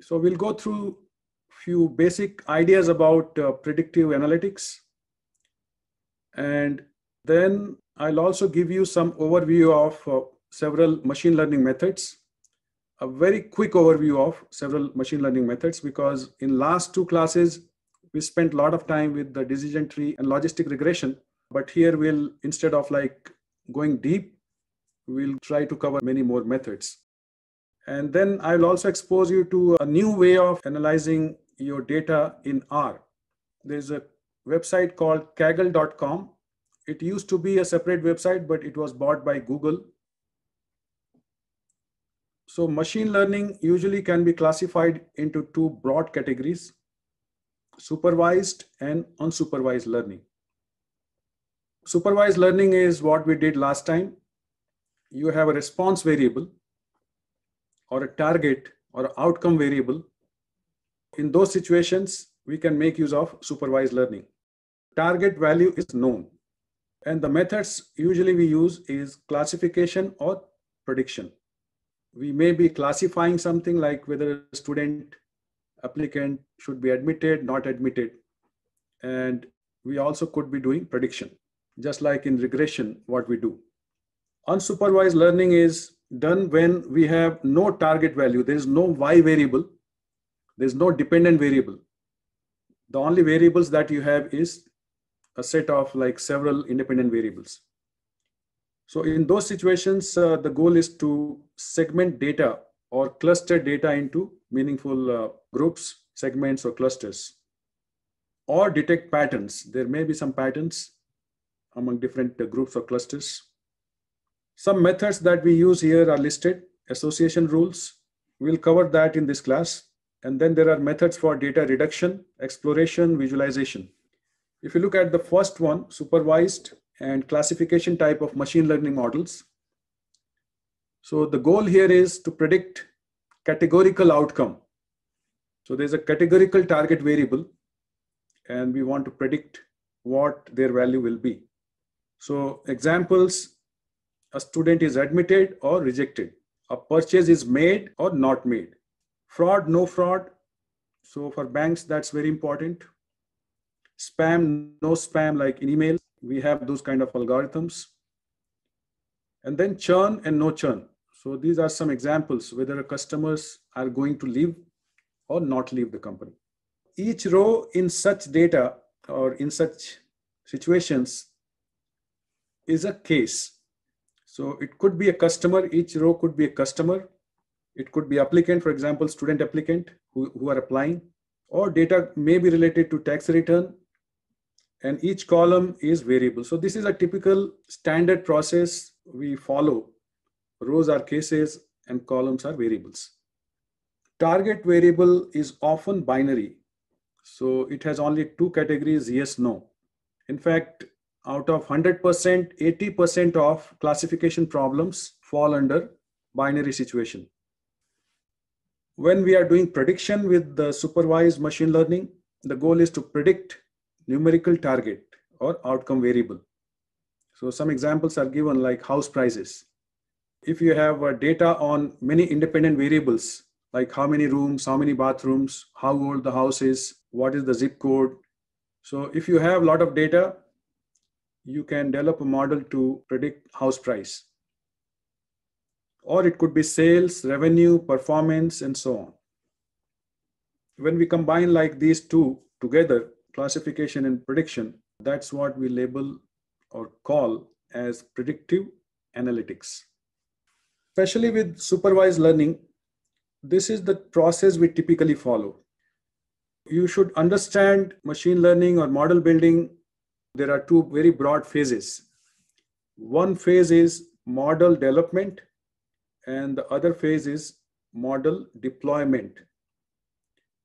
so we'll go through few basic ideas about uh, predictive analytics and then i'll also give you some overview of uh, several machine learning methods a very quick overview of several machine learning methods because in last two classes we spent a lot of time with the decision tree and logistic regression but here we'll instead of like going deep we'll try to cover many more methods and then I'll also expose you to a new way of analyzing your data in R. There's a website called kaggle.com. It used to be a separate website, but it was bought by Google. So machine learning usually can be classified into two broad categories, supervised and unsupervised learning. Supervised learning is what we did last time. You have a response variable or a target or outcome variable, in those situations, we can make use of supervised learning. Target value is known. And the methods usually we use is classification or prediction. We may be classifying something like whether a student applicant should be admitted, not admitted. And we also could be doing prediction, just like in regression, what we do. Unsupervised learning is done when we have no target value. There is no y variable. There is no dependent variable. The only variables that you have is a set of like several independent variables. So in those situations, uh, the goal is to segment data or cluster data into meaningful uh, groups, segments, or clusters, or detect patterns. There may be some patterns among different uh, groups or clusters. Some methods that we use here are listed. Association rules, we'll cover that in this class. And then there are methods for data reduction, exploration, visualization. If you look at the first one, supervised and classification type of machine learning models. So the goal here is to predict categorical outcome. So there's a categorical target variable and we want to predict what their value will be. So examples a student is admitted or rejected, a purchase is made or not made, fraud, no fraud. So for banks, that's very important. Spam, no spam, like in email, we have those kind of algorithms. And then churn and no churn. So these are some examples whether customers are going to leave or not leave the company. Each row in such data or in such situations is a case so it could be a customer, each row could be a customer. It could be applicant, for example, student applicant who, who are applying, or data may be related to tax return. And each column is variable. So this is a typical standard process we follow. Rows are cases and columns are variables. Target variable is often binary. So it has only two categories, yes, no. In fact, out of 100%, 80% of classification problems fall under binary situation. When we are doing prediction with the supervised machine learning, the goal is to predict numerical target or outcome variable. So some examples are given like house prices. If you have uh, data on many independent variables, like how many rooms, how many bathrooms, how old the house is, what is the zip code. So if you have a lot of data, you can develop a model to predict house price. Or it could be sales, revenue, performance, and so on. When we combine like these two together, classification and prediction, that's what we label or call as predictive analytics. Especially with supervised learning, this is the process we typically follow. You should understand machine learning or model building there are two very broad phases. One phase is model development, and the other phase is model deployment.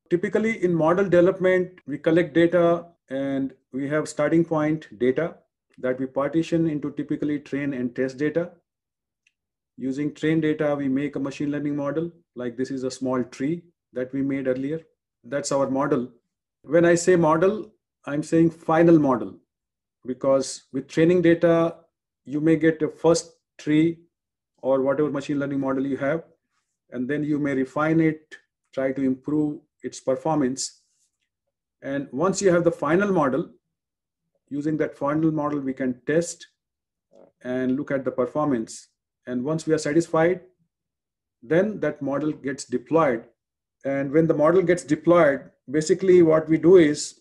Typically, in model development, we collect data and we have starting point data that we partition into typically train and test data. Using train data, we make a machine learning model, like this is a small tree that we made earlier. That's our model. When I say model, I'm saying final model because with training data, you may get a first tree or whatever machine learning model you have, and then you may refine it, try to improve its performance. And once you have the final model, using that final model, we can test and look at the performance. And once we are satisfied, then that model gets deployed. And when the model gets deployed, basically what we do is,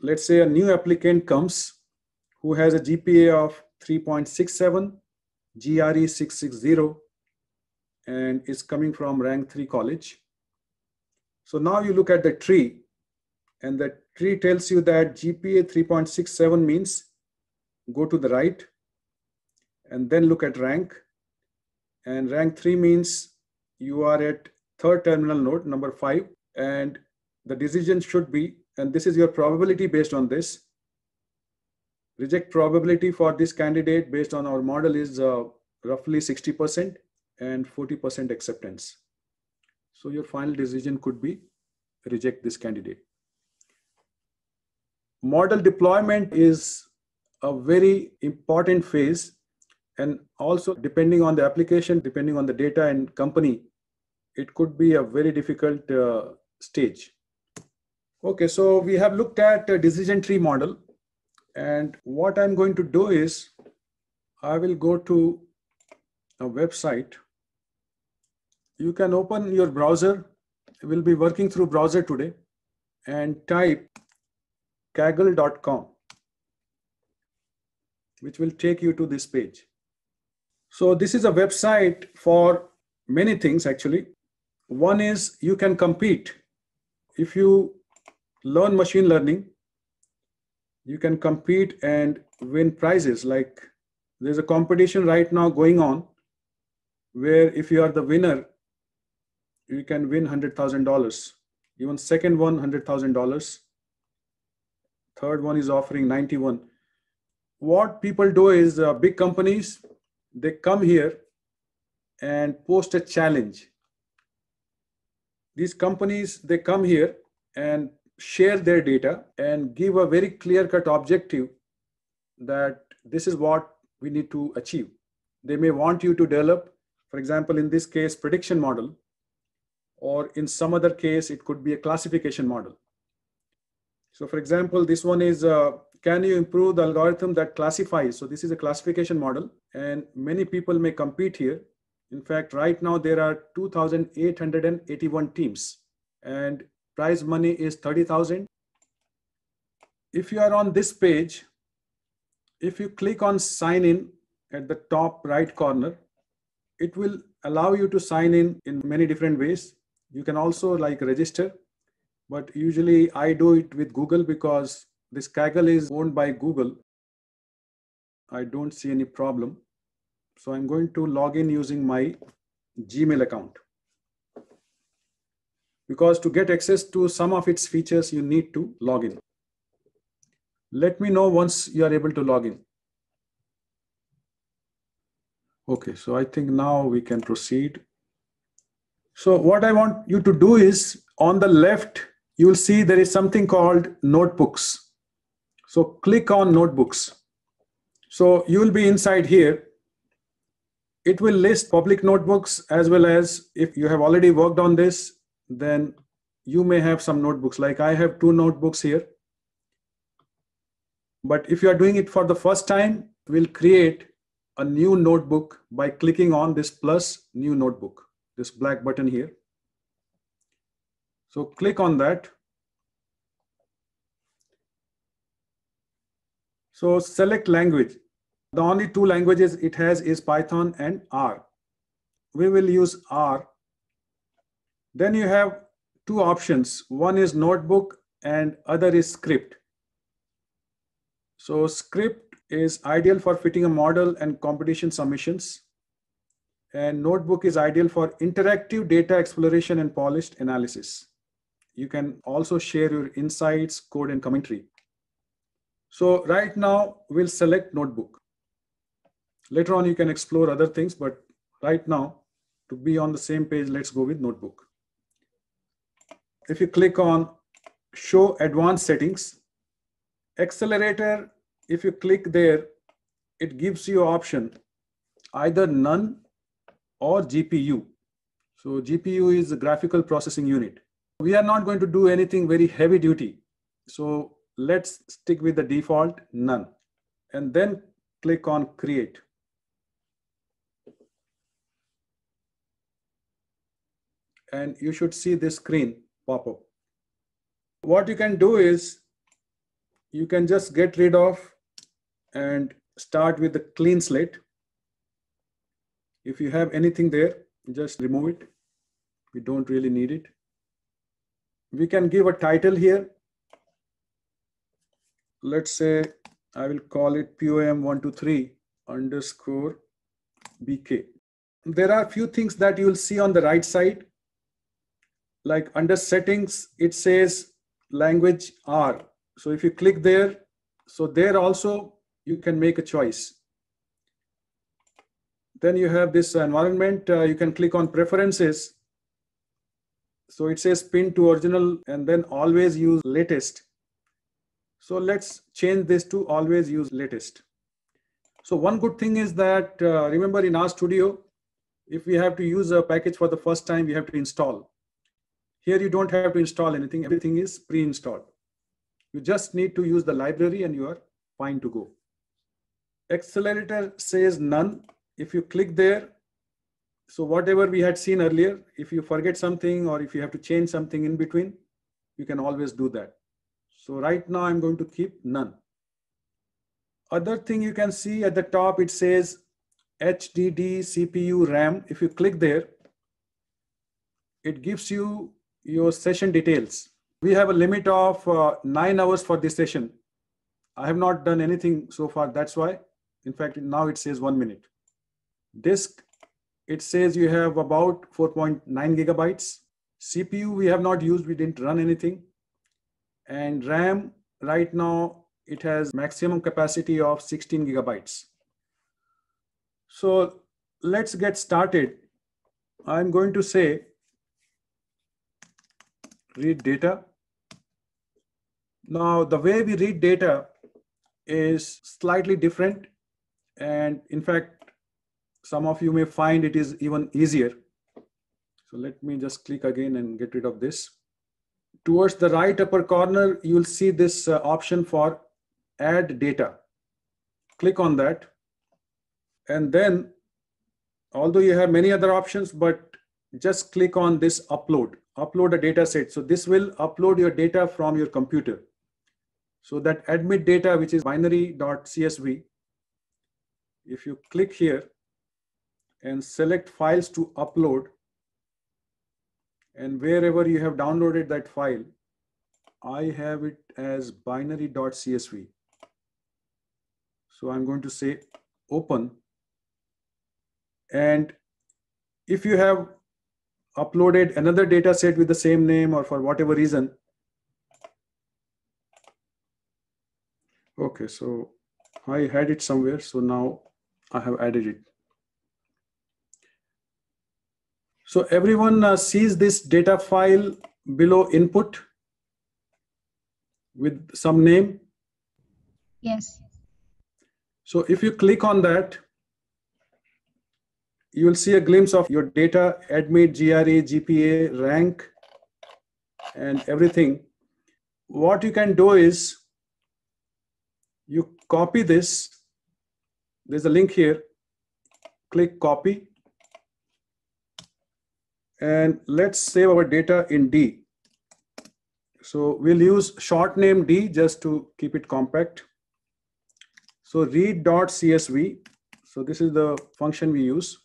let's say a new applicant comes who has a GPA of 3.67, GRE 660, and is coming from rank three college. So now you look at the tree, and the tree tells you that GPA 3.67 means go to the right and then look at rank. And rank three means you are at third terminal node, number five, and the decision should be, and this is your probability based on this, Reject probability for this candidate based on our model is uh, roughly 60% and 40% acceptance. So your final decision could be reject this candidate. Model deployment is a very important phase and also depending on the application, depending on the data and company, it could be a very difficult uh, stage. Okay, so we have looked at uh, decision tree model and what I'm going to do is I will go to a website. You can open your browser. We'll be working through browser today and type kaggle.com, which will take you to this page. So this is a website for many things actually. One is you can compete. If you learn machine learning, you can compete and win prizes like there's a competition right now going on where if you are the winner you can win $100000 even second $100000 third one is offering 91 what people do is uh, big companies they come here and post a challenge these companies they come here and share their data and give a very clear cut objective that this is what we need to achieve. They may want you to develop, for example, in this case, prediction model, or in some other case, it could be a classification model. So for example, this one is, uh, can you improve the algorithm that classifies? So this is a classification model and many people may compete here. In fact, right now there are 2,881 teams and prize money is 30,000. If you are on this page, if you click on sign in at the top right corner, it will allow you to sign in in many different ways. You can also like register, but usually I do it with Google because this Kaggle is owned by Google. I don't see any problem. So I'm going to log in using my Gmail account because to get access to some of its features, you need to log in. Let me know once you are able to log in. Okay, so I think now we can proceed. So what I want you to do is on the left, you will see there is something called notebooks. So click on notebooks. So you will be inside here. It will list public notebooks as well as if you have already worked on this, then you may have some notebooks. Like I have two notebooks here. But if you are doing it for the first time, we'll create a new notebook by clicking on this plus new notebook, this black button here. So click on that. So select language. The only two languages it has is Python and R. We will use R then you have two options. One is notebook and other is script. So script is ideal for fitting a model and competition submissions. And notebook is ideal for interactive data exploration and polished analysis. You can also share your insights, code, and commentary. So right now we'll select notebook. Later on, you can explore other things, but right now to be on the same page, let's go with notebook if you click on show advanced settings, accelerator, if you click there, it gives you option either none or GPU. So GPU is a graphical processing unit. We are not going to do anything very heavy duty. So let's stick with the default none and then click on create. And you should see this screen pop-up. What you can do is you can just get rid of and start with a clean slate. If you have anything there, just remove it. We don't really need it. We can give a title here. Let's say I will call it POM123 underscore BK. There are a few things that you will see on the right side like under settings, it says language R. So if you click there, so there also you can make a choice. Then you have this environment, uh, you can click on preferences. So it says pin to original and then always use latest. So let's change this to always use latest. So one good thing is that, uh, remember in our studio, if we have to use a package for the first time, we have to install. Here you don't have to install anything. Everything is pre-installed. You just need to use the library and you are fine to go. Accelerator says none. If you click there, so whatever we had seen earlier, if you forget something or if you have to change something in between, you can always do that. So right now I'm going to keep none. Other thing you can see at the top, it says HDD, CPU, RAM. If you click there, it gives you your session details. We have a limit of uh, nine hours for this session. I have not done anything so far. That's why, in fact, now it says one minute. Disk, it says you have about 4.9 gigabytes. CPU, we have not used, we didn't run anything. And RAM, right now, it has maximum capacity of 16 gigabytes. So let's get started. I'm going to say read data. Now, the way we read data is slightly different. And in fact, some of you may find it is even easier. So let me just click again and get rid of this. Towards the right upper corner, you'll see this uh, option for add data. Click on that. And then, although you have many other options, but just click on this upload upload a data set. So this will upload your data from your computer. So that admit data, which is binary.csv, if you click here and select files to upload, and wherever you have downloaded that file, I have it as binary.csv. So I'm going to say open. And if you have uploaded another data set with the same name or for whatever reason. Okay, so I had it somewhere. So now I have added it. So everyone uh, sees this data file below input with some name? Yes. So if you click on that, you will see a glimpse of your data, admit, GRA, GPA, rank, and everything. What you can do is you copy this. There's a link here. Click copy. And let's save our data in D. So we'll use short name D just to keep it compact. So read.csv. So this is the function we use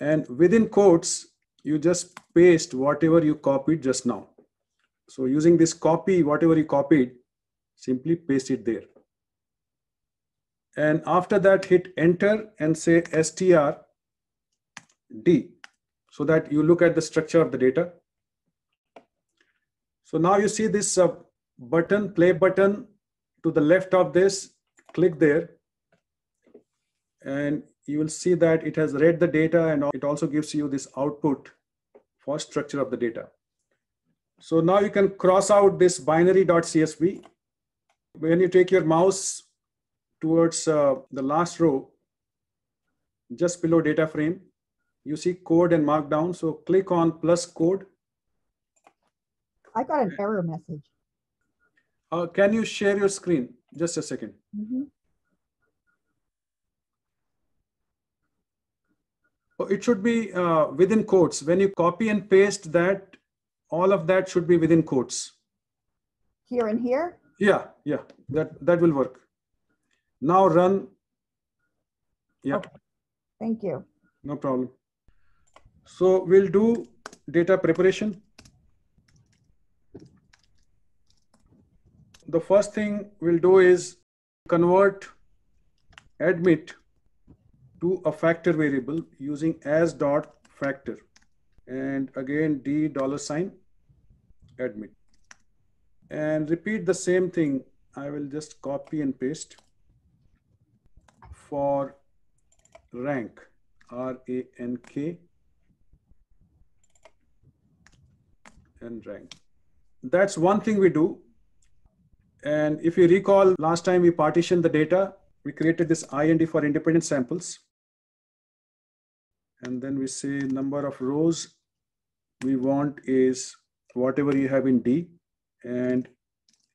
and within quotes you just paste whatever you copied just now so using this copy whatever you copied simply paste it there and after that hit enter and say str d so that you look at the structure of the data so now you see this uh, button play button to the left of this click there and you will see that it has read the data and it also gives you this output for structure of the data. So now you can cross out this binary.csv. When you take your mouse towards uh, the last row, just below data frame, you see code and markdown. So click on plus code. I got an error message. Uh, can you share your screen? Just a 2nd mm -hmm. it should be uh, within quotes. When you copy and paste that, all of that should be within quotes. Here and here? Yeah, yeah, that, that will work. Now run. Yeah. Okay. Thank you. No problem. So we'll do data preparation. The first thing we'll do is convert admit to a factor variable using as dot factor. And again, D dollar sign admit. And repeat the same thing. I will just copy and paste for rank, R-A-N-K, and rank. That's one thing we do. And if you recall, last time we partitioned the data, we created this IND for independent samples and then we say number of rows we want is whatever you have in D and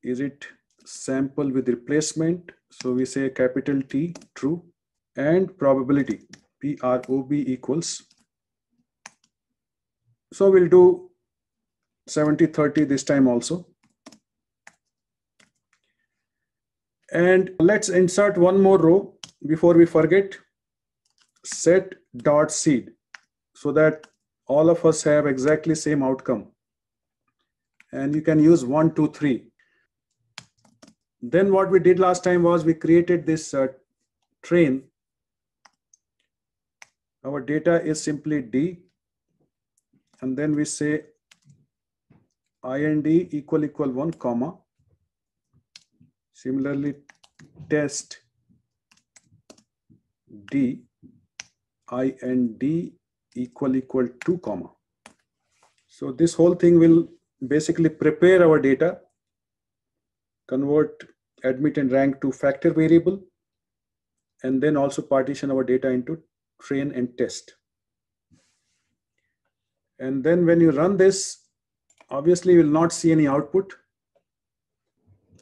is it sample with replacement so we say capital T true and probability PROB equals so we'll do 70 30 this time also and let's insert one more row before we forget set dot seed so that all of us have exactly same outcome and you can use one two three then what we did last time was we created this uh, train our data is simply d and then we say ind equal equal 1 comma similarly test d ind equal equal to comma. So this whole thing will basically prepare our data, convert admit and rank to factor variable, and then also partition our data into train and test. And then when you run this, obviously you will not see any output.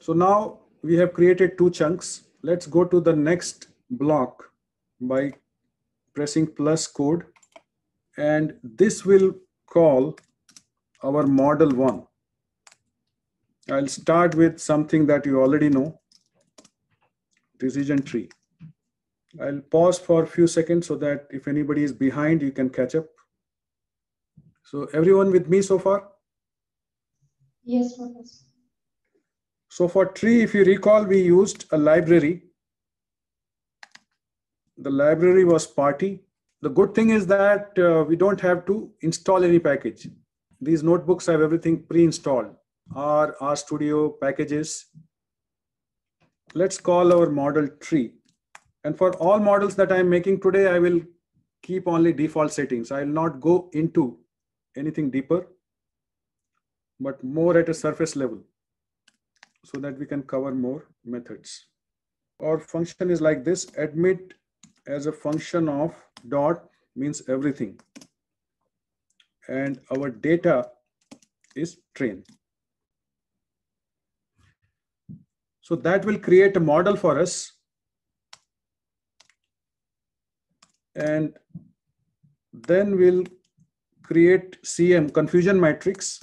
So now we have created two chunks. Let's go to the next block by pressing plus code and this will call our model one. I'll start with something that you already know, decision tree. I'll pause for a few seconds so that if anybody is behind, you can catch up. So everyone with me so far? Yes, professor. So for tree, if you recall, we used a library the library was party. The good thing is that uh, we don't have to install any package. These notebooks have everything pre-installed. Our R Studio packages. Let's call our model tree. And for all models that I'm making today, I will keep only default settings. I'll not go into anything deeper, but more at a surface level so that we can cover more methods. Our function is like this, admit as a function of dot means everything and our data is train. So that will create a model for us. And then we'll create CM confusion matrix.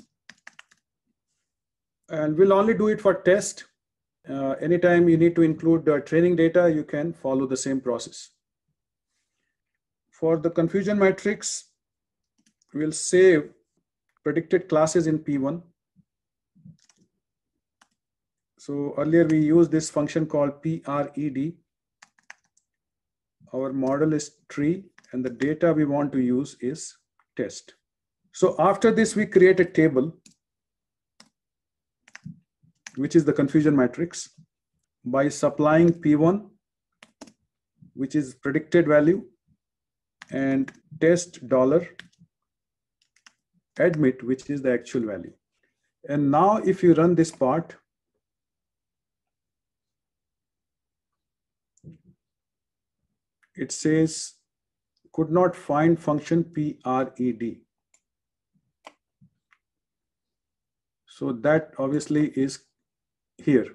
And we'll only do it for test. Uh, anytime you need to include uh, training data, you can follow the same process. For the confusion matrix, we'll save predicted classes in P1. So earlier we used this function called PRED. Our model is tree and the data we want to use is test. So after this, we create a table, which is the confusion matrix by supplying P1, which is predicted value and test dollar admit, which is the actual value. And now if you run this part, it says could not find function PRED. So that obviously is here.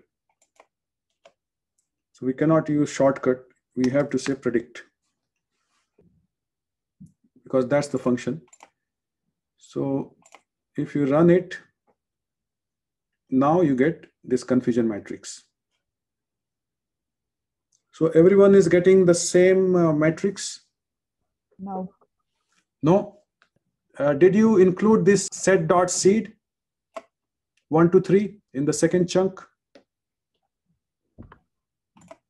So we cannot use shortcut. We have to say predict because that's the function. So if you run it, now you get this confusion matrix. So everyone is getting the same uh, matrix? No. No? Uh, did you include this set dot seed? One, two, three in the second chunk?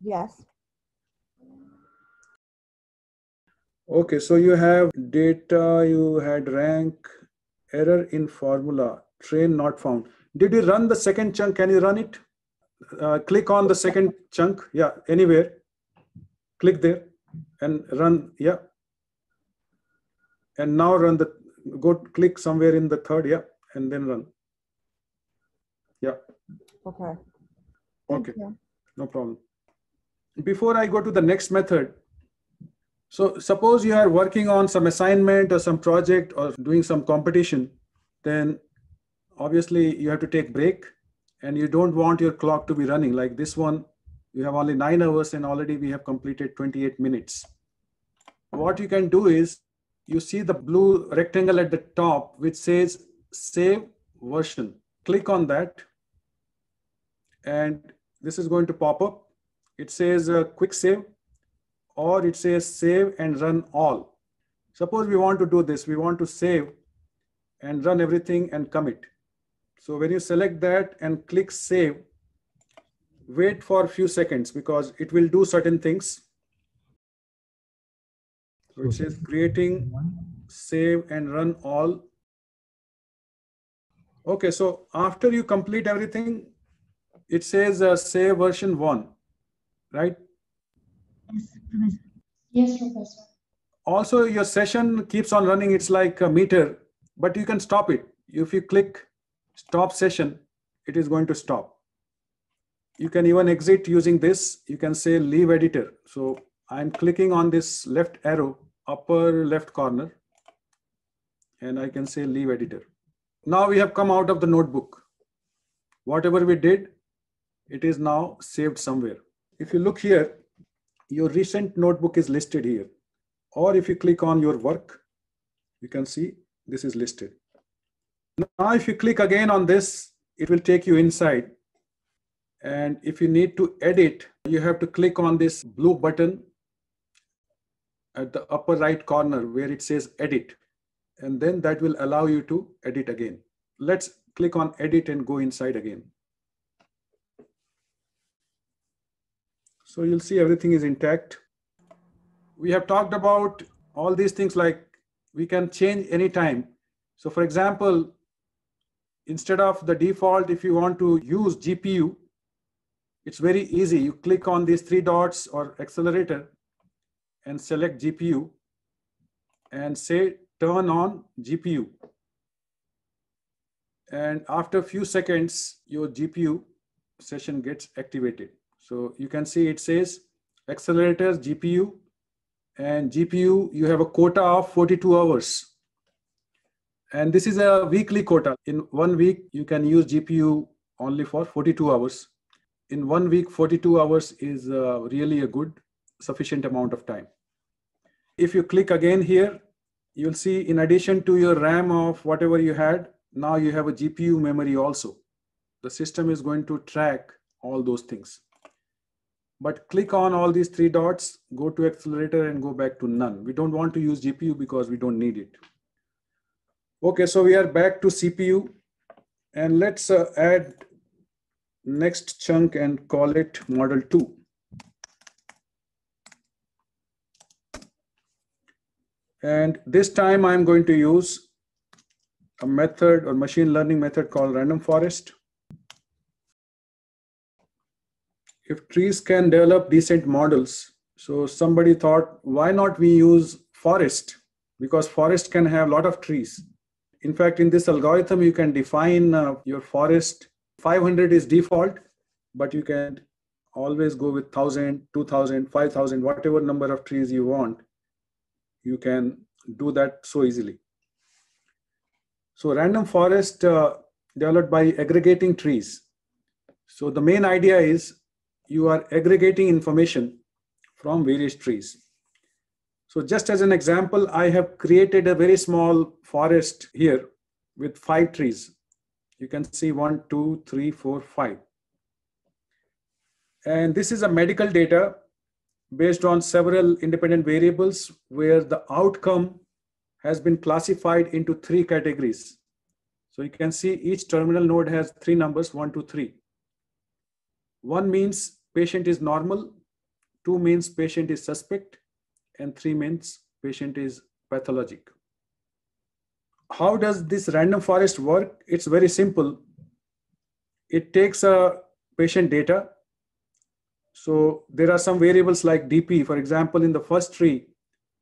Yes. Okay, so you have data, you had rank, error in formula, train not found. Did you run the second chunk? Can you run it? Uh, click on the second chunk. Yeah, anywhere. Click there and run. Yeah. And now run the, go click somewhere in the third. Yeah. And then run. Yeah. Okay. okay. No problem. Before I go to the next method, so suppose you are working on some assignment or some project or doing some competition, then obviously you have to take break and you don't want your clock to be running like this one. You have only nine hours and already we have completed 28 minutes. What you can do is you see the blue rectangle at the top, which says save version. Click on that. And this is going to pop up. It says uh, quick save or it says save and run all. Suppose we want to do this, we want to save and run everything and commit. So when you select that and click save, wait for a few seconds because it will do certain things. So it says creating, save and run all. Okay, so after you complete everything, it says uh, save version one, right? Yes, Professor. Yes, Professor. Also, your session keeps on running. It's like a meter, but you can stop it. If you click stop session, it is going to stop. You can even exit using this. You can say leave editor. So I'm clicking on this left arrow, upper left corner, and I can say leave editor. Now we have come out of the notebook. Whatever we did, it is now saved somewhere. If you look here, your recent notebook is listed here. Or if you click on your work, you can see this is listed. Now, if you click again on this, it will take you inside. And if you need to edit, you have to click on this blue button at the upper right corner where it says edit. And then that will allow you to edit again. Let's click on edit and go inside again. So you'll see everything is intact. We have talked about all these things like we can change anytime. So for example, instead of the default, if you want to use GPU, it's very easy. You click on these three dots or accelerator and select GPU and say turn on GPU. And after a few seconds, your GPU session gets activated. So you can see it says accelerators, GPU, and GPU, you have a quota of 42 hours. And this is a weekly quota. In one week, you can use GPU only for 42 hours. In one week, 42 hours is uh, really a good, sufficient amount of time. If you click again here, you'll see in addition to your RAM of whatever you had, now you have a GPU memory also. The system is going to track all those things but click on all these three dots, go to accelerator and go back to none. We don't want to use GPU because we don't need it. Okay, so we are back to CPU and let's uh, add next chunk and call it model two. And this time I'm going to use a method or machine learning method called random forest. if trees can develop decent models, so somebody thought, why not we use forest? Because forest can have a lot of trees. In fact, in this algorithm, you can define uh, your forest. 500 is default, but you can always go with 1000 2000 5000 whatever number of trees you want you can do that so easily so random forest uh, developed by aggregating trees so the main idea is you are aggregating information from various trees. So just as an example, I have created a very small forest here with five trees. You can see one, two, three, four, five. And this is a medical data based on several independent variables where the outcome has been classified into three categories. So you can see each terminal node has three numbers, one, two, three. One means patient is normal, two means patient is suspect, and three means patient is pathologic. How does this random forest work? It's very simple. It takes a patient data. So there are some variables like DP. For example, in the first tree,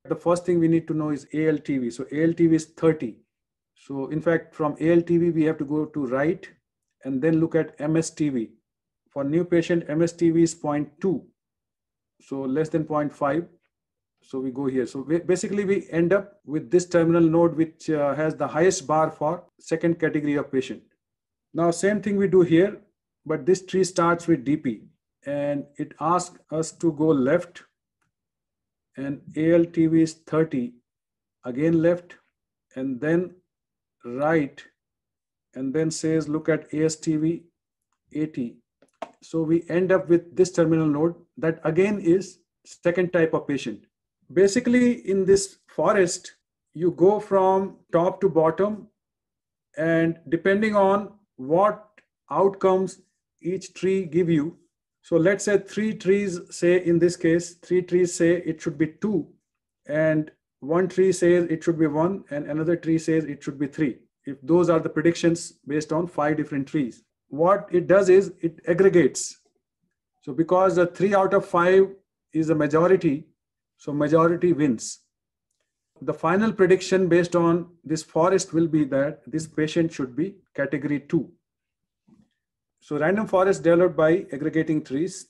the first thing we need to know is ALTV. So ALTV is 30. So in fact, from ALTV, we have to go to right and then look at MSTV for new patient, MSTV is 0.2. So less than 0.5. So we go here. So we, basically we end up with this terminal node, which uh, has the highest bar for second category of patient. Now, same thing we do here, but this tree starts with DP and it asks us to go left and ALTV is 30, again left and then right and then says look at ASTV 80 so we end up with this terminal node that again is second type of patient. Basically in this forest, you go from top to bottom and depending on what outcomes each tree give you. So let's say three trees say in this case, three trees say it should be two and one tree says it should be one and another tree says it should be three if those are the predictions based on five different trees what it does is it aggregates. So because the three out of five is a majority, so majority wins. The final prediction based on this forest will be that this patient should be category two. So random forest developed by aggregating trees.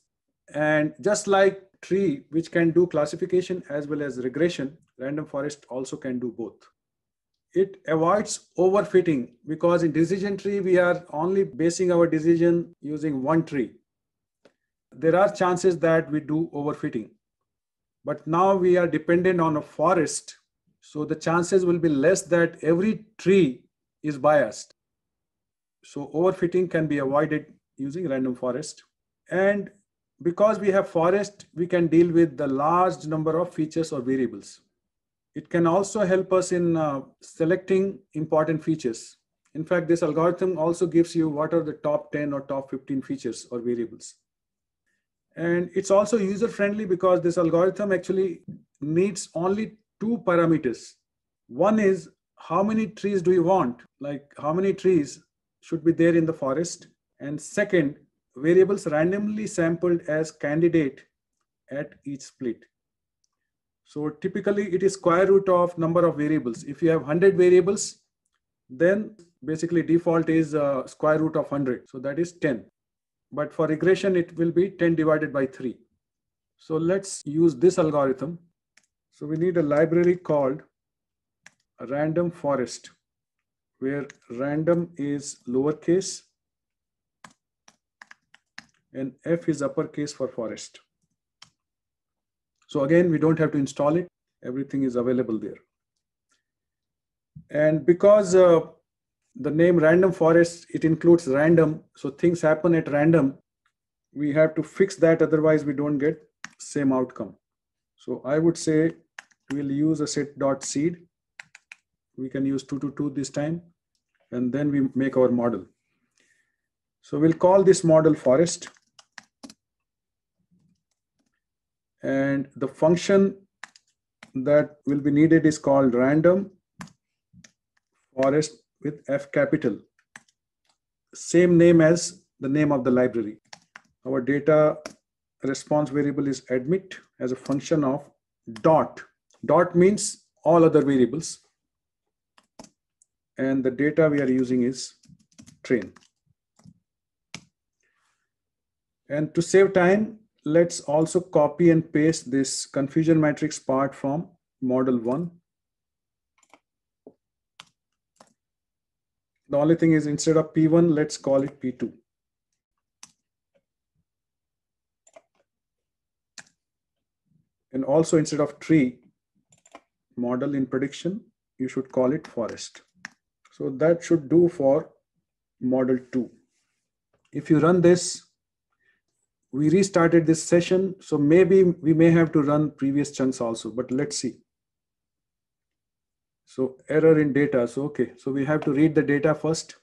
And just like tree, which can do classification as well as regression, random forest also can do both it avoids overfitting because in decision tree we are only basing our decision using one tree there are chances that we do overfitting but now we are dependent on a forest so the chances will be less that every tree is biased so overfitting can be avoided using random forest and because we have forest we can deal with the large number of features or variables it can also help us in uh, selecting important features. In fact, this algorithm also gives you what are the top 10 or top 15 features or variables. And it's also user friendly because this algorithm actually needs only two parameters. One is how many trees do you want? Like how many trees should be there in the forest? And second, variables randomly sampled as candidate at each split. So typically it is square root of number of variables. If you have 100 variables, then basically default is uh, square root of 100. So that is 10. But for regression, it will be 10 divided by 3. So let's use this algorithm. So we need a library called random forest where random is lowercase and f is uppercase for forest. So again, we don't have to install it. Everything is available there. And because uh, the name random forest, it includes random. So things happen at random. We have to fix that. Otherwise, we don't get same outcome. So I would say we'll use a set dot seed. We can use 2 to 2 this time. And then we make our model. So we'll call this model forest. And the function that will be needed is called random forest with F capital. Same name as the name of the library. Our data response variable is admit as a function of dot. Dot means all other variables. And the data we are using is train. And to save time, let's also copy and paste this confusion matrix part from model one. The only thing is instead of P1, let's call it P2. And also instead of tree model in prediction, you should call it forest. So that should do for model two. If you run this, we restarted this session. So maybe we may have to run previous chunks also, but let's see. So error in data. So, okay, so we have to read the data first.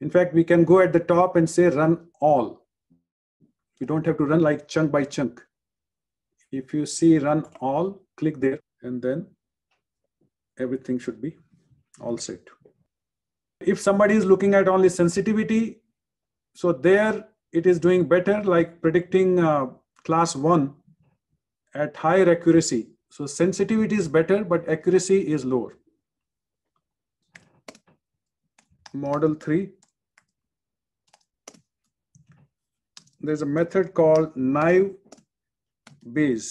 In fact, we can go at the top and say run all. You don't have to run like chunk by chunk. If you see run all, click there and then everything should be all set. If somebody is looking at only sensitivity, so there it is doing better like predicting uh, class 1 at higher accuracy so sensitivity is better but accuracy is lower model 3 there's a method called naive Bayes.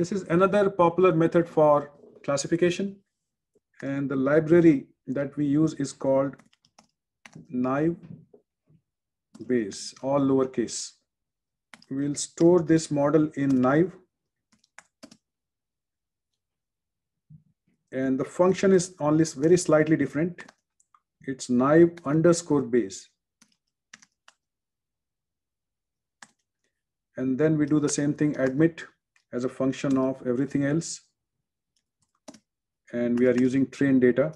This is another popular method for classification. And the library that we use is called naive base, all lowercase. We'll store this model in Nive. And the function is only very slightly different. It's Nive underscore base. And then we do the same thing, admit as a function of everything else. And we are using train data.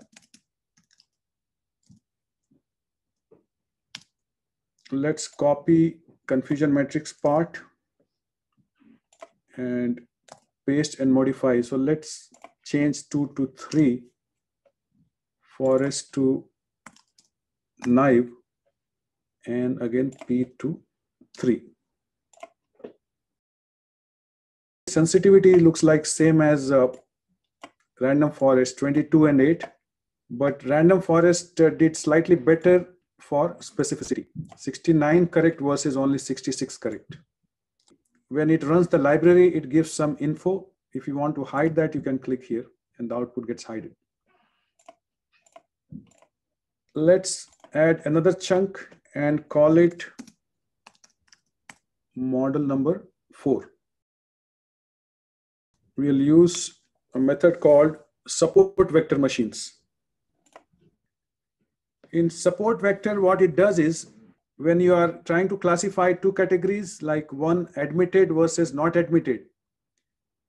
So let's copy confusion matrix part and paste and modify. So let's change two to three, forest to knife, and again P to three. Sensitivity looks like same as uh, random forest 22 and 8 but random forest uh, did slightly better for specificity. 69 correct versus only 66 correct. When it runs the library, it gives some info. If you want to hide that, you can click here and the output gets hidden. Let's add another chunk and call it model number four. We'll use a method called support vector machines in support vector, what it does is when you are trying to classify two categories, like one admitted versus not admitted.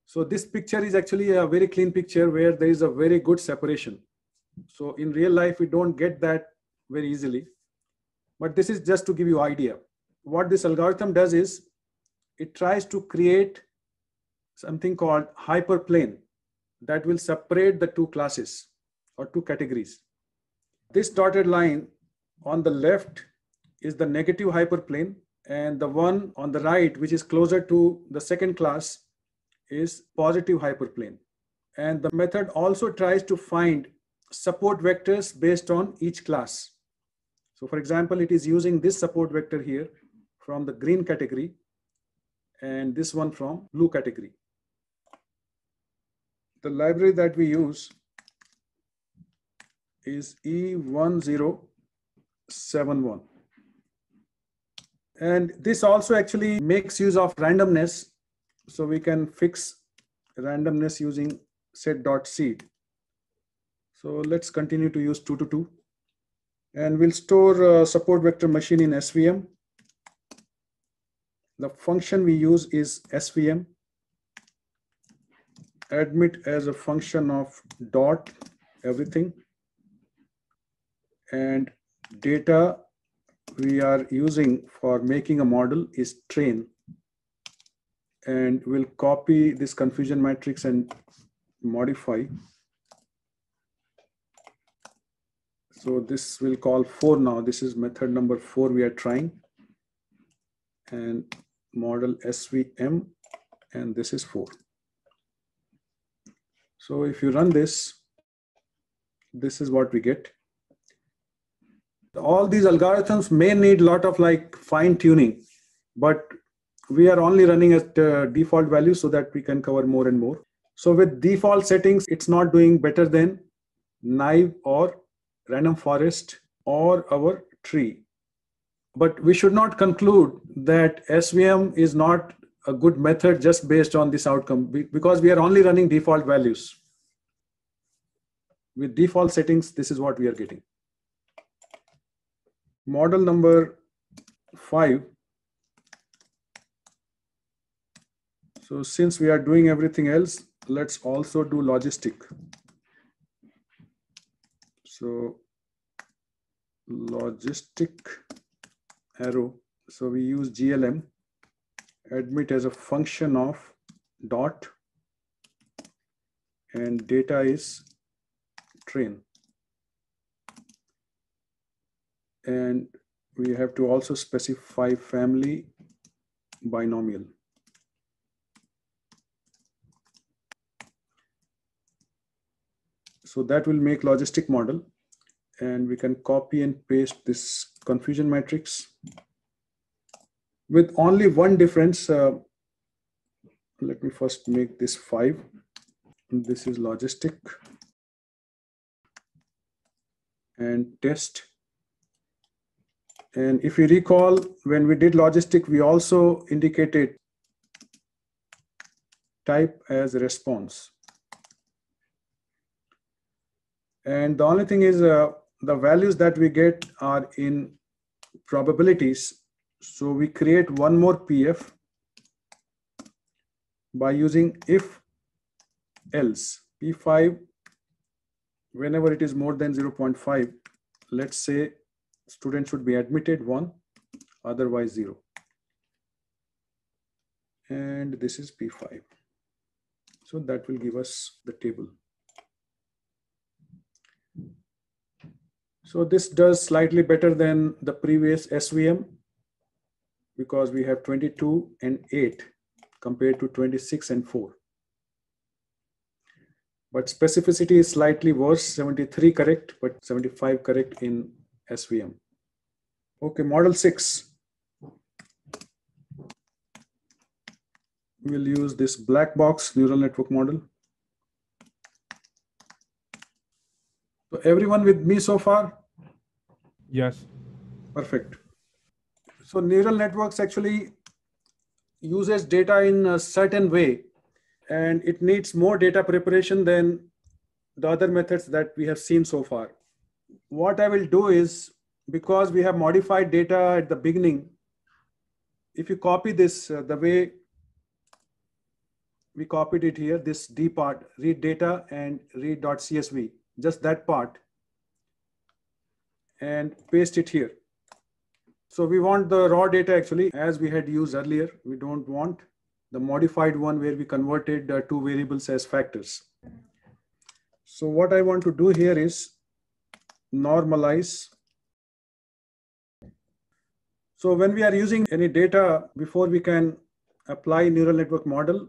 So this picture is actually a very clean picture where there is a very good separation. So in real life, we don't get that very easily. But this is just to give you idea. What this algorithm does is it tries to create something called hyperplane that will separate the two classes or two categories. This dotted line on the left is the negative hyperplane and the one on the right, which is closer to the second class is positive hyperplane. And the method also tries to find support vectors based on each class. So for example, it is using this support vector here from the green category and this one from blue category. The library that we use is E1071. And this also actually makes use of randomness. So we can fix randomness using set.seed. So let's continue to use 222. And we'll store uh, support vector machine in SVM. The function we use is SVM. Admit as a function of dot everything and data we are using for making a model is train and we'll copy this confusion matrix and modify so this will call four now this is method number four we are trying and model svm and this is four so if you run this this is what we get all these algorithms may need a lot of like fine tuning, but we are only running at uh, default value so that we can cover more and more. So with default settings, it's not doing better than naive or random forest or our tree. But we should not conclude that SVM is not a good method just based on this outcome because we are only running default values. With default settings, this is what we are getting model number five. So since we are doing everything else, let's also do logistic. So logistic arrow. So we use GLM admit as a function of dot and data is train. and we have to also specify family binomial. So that will make logistic model and we can copy and paste this confusion matrix with only one difference. Uh, let me first make this five. This is logistic and test and if you recall, when we did logistic, we also indicated type as response. And the only thing is uh, the values that we get are in probabilities. So we create one more PF by using if else P5 whenever it is more than 0.5, let's say student should be admitted one, otherwise zero. And this is P5. So that will give us the table. So this does slightly better than the previous SVM because we have 22 and 8 compared to 26 and 4. But specificity is slightly worse, 73 correct, but 75 correct in SVM. Okay, model six. We'll use this black box neural network model. So everyone with me so far? Yes. Perfect. So neural networks actually uses data in a certain way and it needs more data preparation than the other methods that we have seen so far what I will do is because we have modified data at the beginning, if you copy this uh, the way we copied it here, this D part, read data and read.csv, just that part, and paste it here. So we want the raw data actually, as we had used earlier, we don't want the modified one where we converted uh, two variables as factors. So what I want to do here is normalize. So when we are using any data before we can apply neural network model,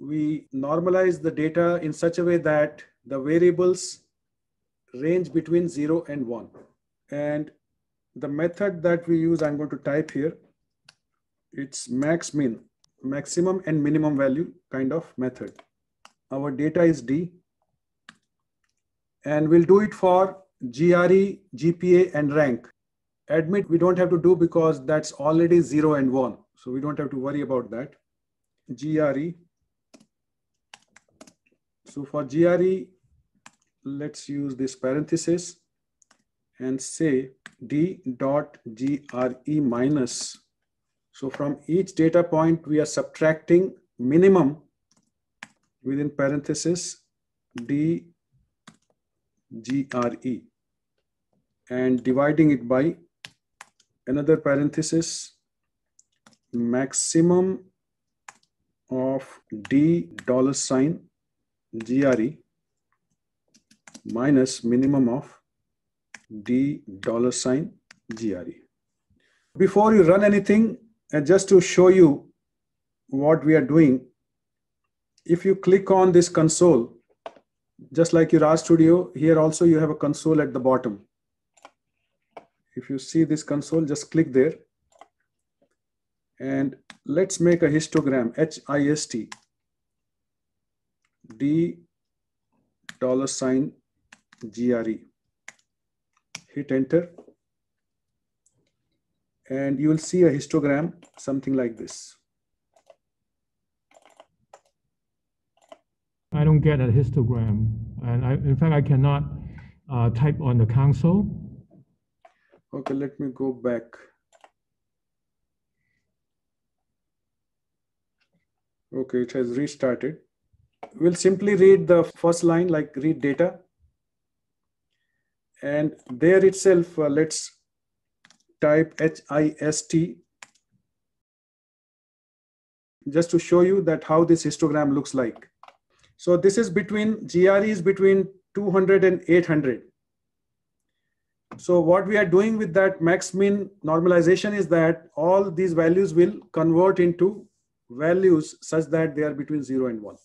we normalize the data in such a way that the variables range between 0 and 1. And the method that we use, I'm going to type here, it's max min, maximum and minimum value kind of method. Our data is D. And we'll do it for GRE, GPA, and rank. Admit we don't have to do because that's already zero and one. So we don't have to worry about that. GRE. So for GRE, let's use this parenthesis and say d dot gre minus. So from each data point, we are subtracting minimum within parenthesis d gre and dividing it by another parenthesis maximum of d dollar sign gre minus minimum of d dollar sign gre before you run anything and uh, just to show you what we are doing if you click on this console just like your RStudio, here also you have a console at the bottom if you see this console, just click there. And let's make a histogram, H-I-S-T, D dollar sign GRE. Hit enter. And you will see a histogram, something like this. I don't get a histogram. And I, in fact, I cannot uh, type on the console. Okay, let me go back. Okay, it has restarted. We'll simply read the first line like read data. And there itself, uh, let's type HIST just to show you that how this histogram looks like. So this is between, GRE is between 200 and 800. So what we are doing with that max min normalization is that all these values will convert into values such that they are between 0 and 1.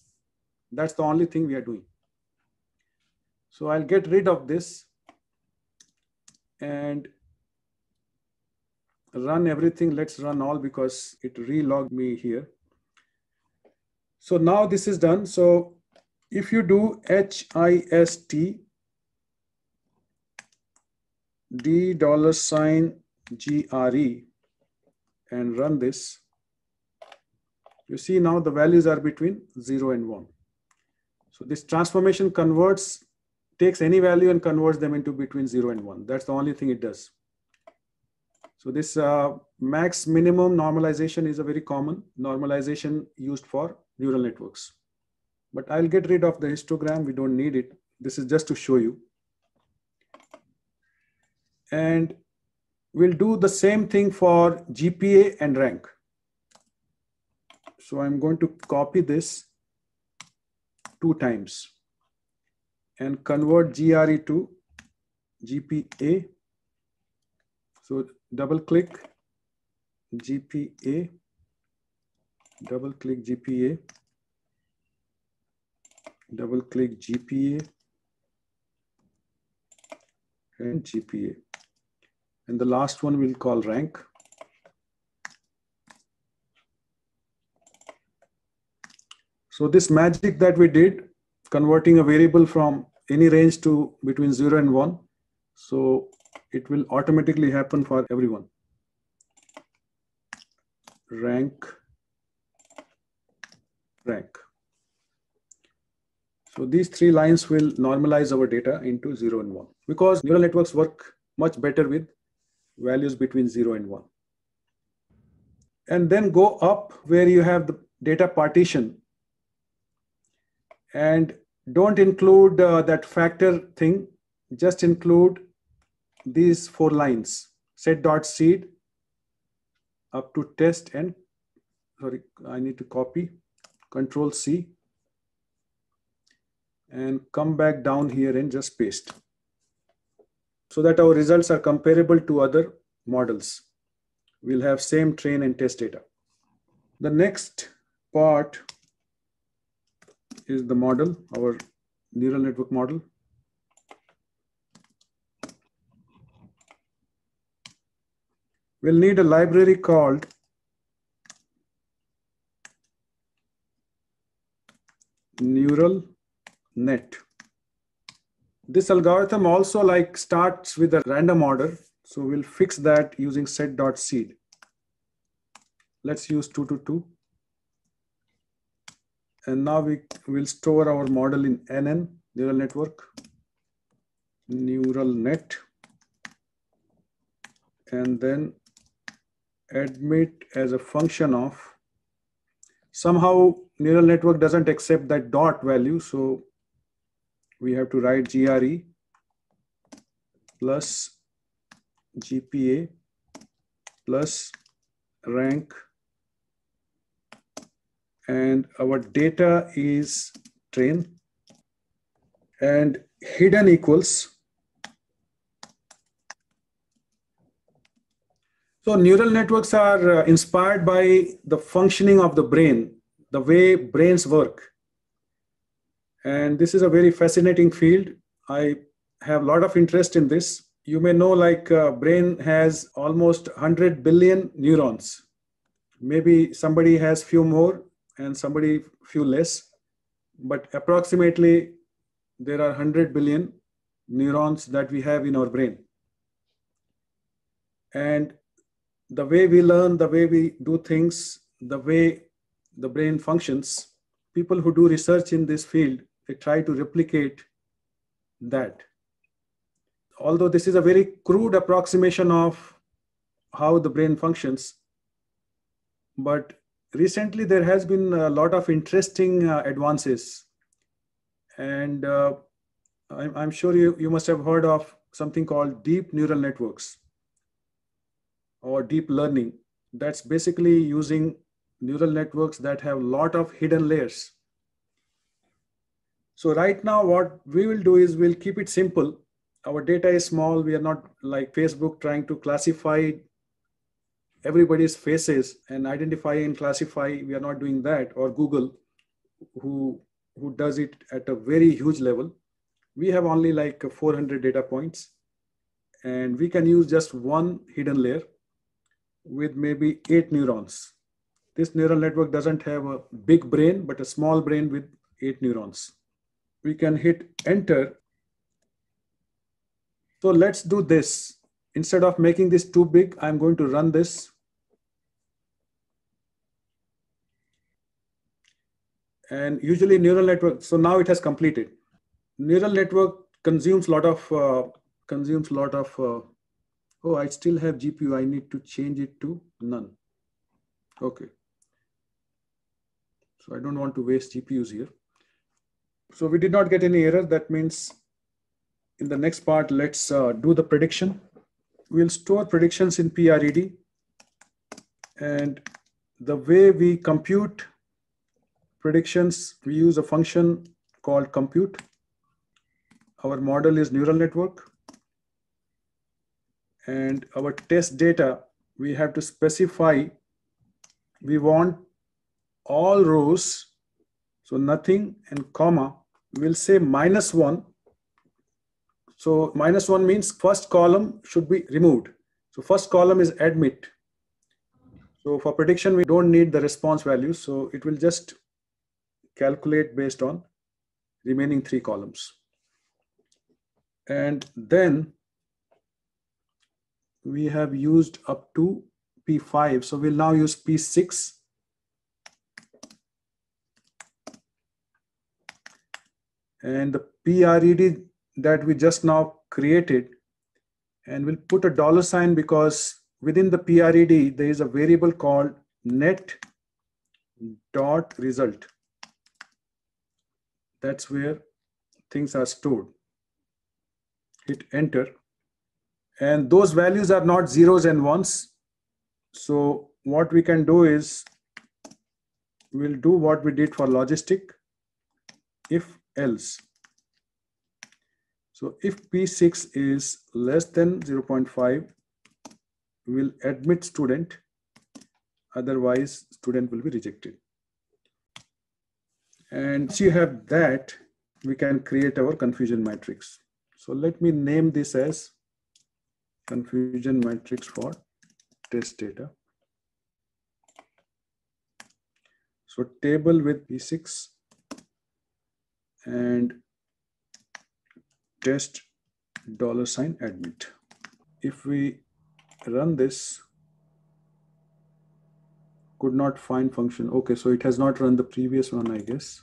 That's the only thing we are doing. So I'll get rid of this and run everything. Let's run all because it relogged me here. So now this is done. So if you do HIST d dollar sign GRE and run this, you see now the values are between 0 and 1. So this transformation converts, takes any value and converts them into between 0 and 1. That's the only thing it does. So this uh, max minimum normalization is a very common normalization used for neural networks. But I'll get rid of the histogram. We don't need it. This is just to show you and we'll do the same thing for GPA and rank. So I'm going to copy this two times and convert GRE to GPA. So double click GPA, double click GPA, double click GPA and GPA. And the last one we'll call rank. So this magic that we did, converting a variable from any range to between 0 and 1. So it will automatically happen for everyone. Rank, rank. So these three lines will normalize our data into 0 and 1 because neural networks work much better with values between 0 and 1. And then go up where you have the data partition. And don't include uh, that factor thing, just include these four lines set dot seed up to test and sorry, I need to copy control C and come back down here and just paste so that our results are comparable to other models. We'll have same train and test data. The next part is the model, our neural network model. We'll need a library called neural net. This algorithm also like starts with a random order. So we'll fix that using set dot seed. Let's use two to two. And now we will store our model in NN, neural network, neural net, and then admit as a function of somehow neural network doesn't accept that dot value so we have to write GRE plus GPA plus rank and our data is train and hidden equals so neural networks are uh, inspired by the functioning of the brain the way brains work and this is a very fascinating field i have a lot of interest in this you may know like uh, brain has almost 100 billion neurons maybe somebody has few more and somebody few less but approximately there are 100 billion neurons that we have in our brain and the way we learn the way we do things the way the brain functions people who do research in this field they try to replicate that. Although this is a very crude approximation of how the brain functions, but recently there has been a lot of interesting uh, advances. And uh, I'm, I'm sure you, you must have heard of something called deep neural networks or deep learning. That's basically using neural networks that have a lot of hidden layers so right now, what we will do is we'll keep it simple. Our data is small. We are not like Facebook trying to classify everybody's faces and identify and classify. We are not doing that or Google who, who does it at a very huge level. We have only like 400 data points and we can use just one hidden layer with maybe eight neurons. This neural network doesn't have a big brain, but a small brain with eight neurons we can hit enter. So let's do this. Instead of making this too big, I'm going to run this. And usually neural network, so now it has completed. Neural network consumes lot of, uh, consumes lot of, uh, oh, I still have GPU. I need to change it to none. Okay. So I don't want to waste GPUs here. So we did not get any error. That means in the next part, let's uh, do the prediction. We'll store predictions in PRED. And the way we compute predictions, we use a function called compute. Our model is neural network. And our test data, we have to specify we want all rows so nothing and comma, will say minus one. So minus one means first column should be removed. So first column is admit. So for prediction, we don't need the response value. So it will just calculate based on remaining three columns. And then we have used up to P5. So we'll now use P6 and the PRED that we just now created and we'll put a dollar sign because within the PRED there is a variable called net dot result that's where things are stored hit enter and those values are not zeros and ones so what we can do is we'll do what we did for logistic if else. So if P6 is less than 0.5, will admit student, otherwise student will be rejected. And so you have that, we can create our confusion matrix. So let me name this as confusion matrix for test data. So table with P6 and test dollar sign admit. If we run this, could not find function. Okay, so it has not run the previous one, I guess.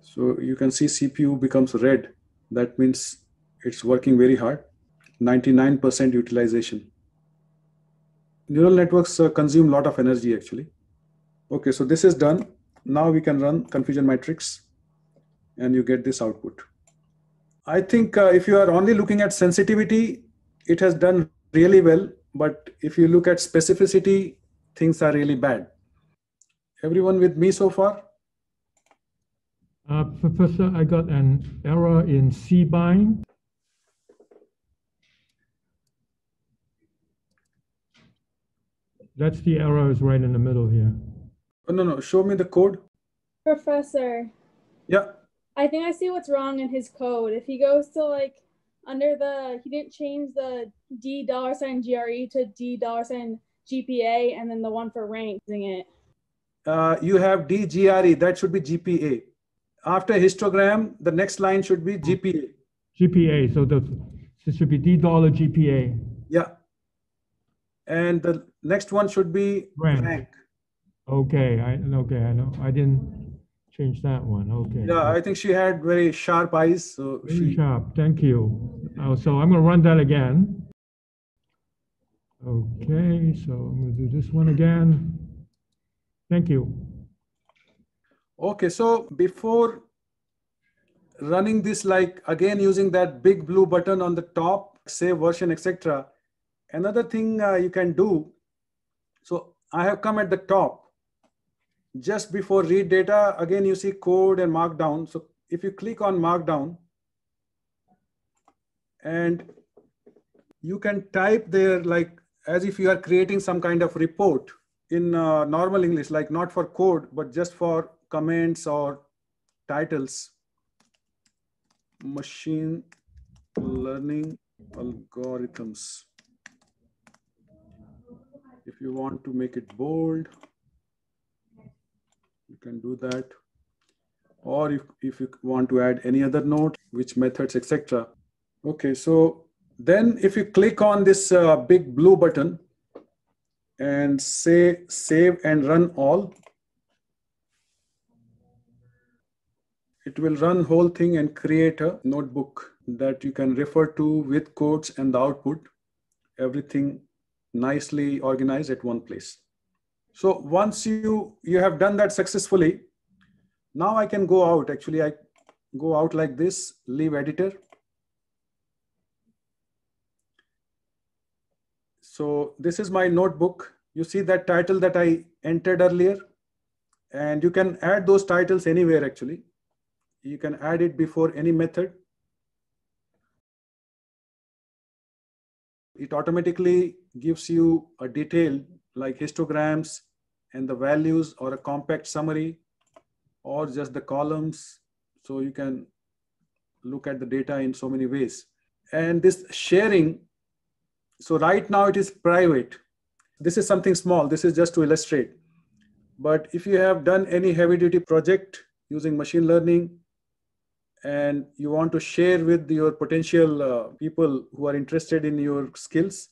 So you can see CPU becomes red. That means it's working very hard. 99% utilization. Neural networks uh, consume a lot of energy actually. Okay, so this is done. Now we can run confusion matrix and you get this output. I think uh, if you are only looking at sensitivity, it has done really well. But if you look at specificity, things are really bad. Everyone with me so far? Uh, Professor, I got an error in C-bind. That's the arrows right in the middle here. Oh, no, no, show me the code. Professor. Yeah. I think I see what's wrong in his code. If he goes to like under the, he didn't change the D dollar sign GRE to D dollar sign GPA and then the one for ranking it. Uh, you have DGRE, that should be GPA. After histogram, the next line should be GPA. GPA, so the, this should be D dollar GPA. Yeah. And the next one should be rank. rank. Okay, I, okay, I know. I didn't change that one. Okay. Yeah, I think she had very sharp eyes. So very she... sharp. Thank you. Uh, so I'm going to run that again. Okay, so I'm going to do this one again. Thank you. Okay, so before running this, like again using that big blue button on the top, save version, etc., another thing uh, you can do. So I have come at the top just before read data, again, you see code and markdown. So if you click on markdown and you can type there like as if you are creating some kind of report in uh, normal English, like not for code, but just for comments or titles. Machine learning algorithms. If you want to make it bold, you can do that. Or if, if you want to add any other note, which methods, etc. Okay, so then if you click on this uh, big blue button and say save and run all, it will run whole thing and create a notebook that you can refer to with quotes and the output everything nicely organized at one place so once you, you have done that successfully, now I can go out. Actually, I go out like this, leave editor. So this is my notebook. You see that title that I entered earlier and you can add those titles anywhere actually. You can add it before any method. It automatically gives you a detail like histograms and the values or a compact summary or just the columns. So you can look at the data in so many ways. And this sharing, so right now it is private. This is something small. This is just to illustrate. But if you have done any heavy duty project using machine learning and you want to share with your potential uh, people who are interested in your skills,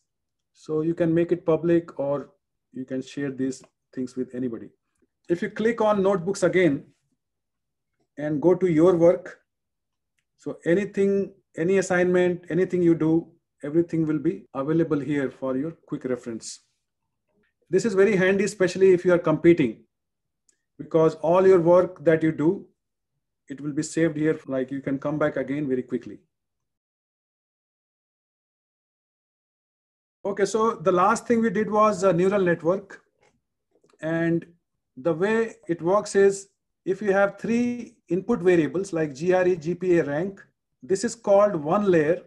so you can make it public or you can share these things with anybody. If you click on notebooks again and go to your work, so anything, any assignment, anything you do, everything will be available here for your quick reference. This is very handy, especially if you are competing because all your work that you do, it will be saved here. Like you can come back again very quickly. Okay, so the last thing we did was a neural network. And the way it works is if you have three input variables like GRE, GPA, rank, this is called one layer.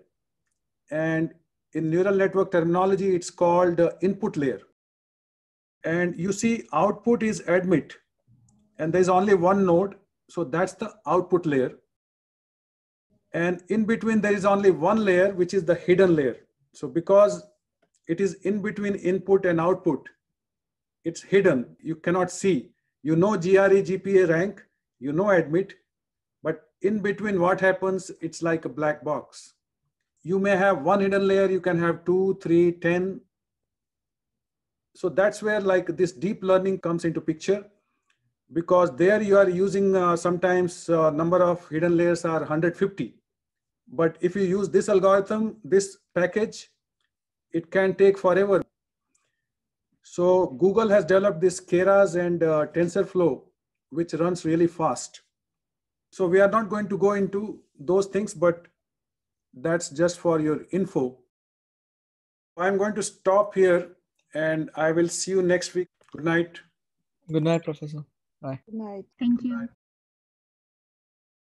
And in neural network terminology, it's called input layer. And you see output is admit. And there's only one node. So that's the output layer. And in between, there is only one layer, which is the hidden layer. So because it is in between input and output. It's hidden. You cannot see. You know GRE, GPA rank, you know admit, but in between what happens, it's like a black box. You may have one hidden layer, you can have two, three, ten. So that's where like this deep learning comes into picture because there you are using uh, sometimes uh, number of hidden layers are 150. But if you use this algorithm, this package, it can take forever. So Google has developed this Keras and uh, TensorFlow, which runs really fast. So we are not going to go into those things, but that's just for your info. I'm going to stop here and I will see you next week. Good night. Good night, Professor. Bye. Good night. Thank Good you. Night.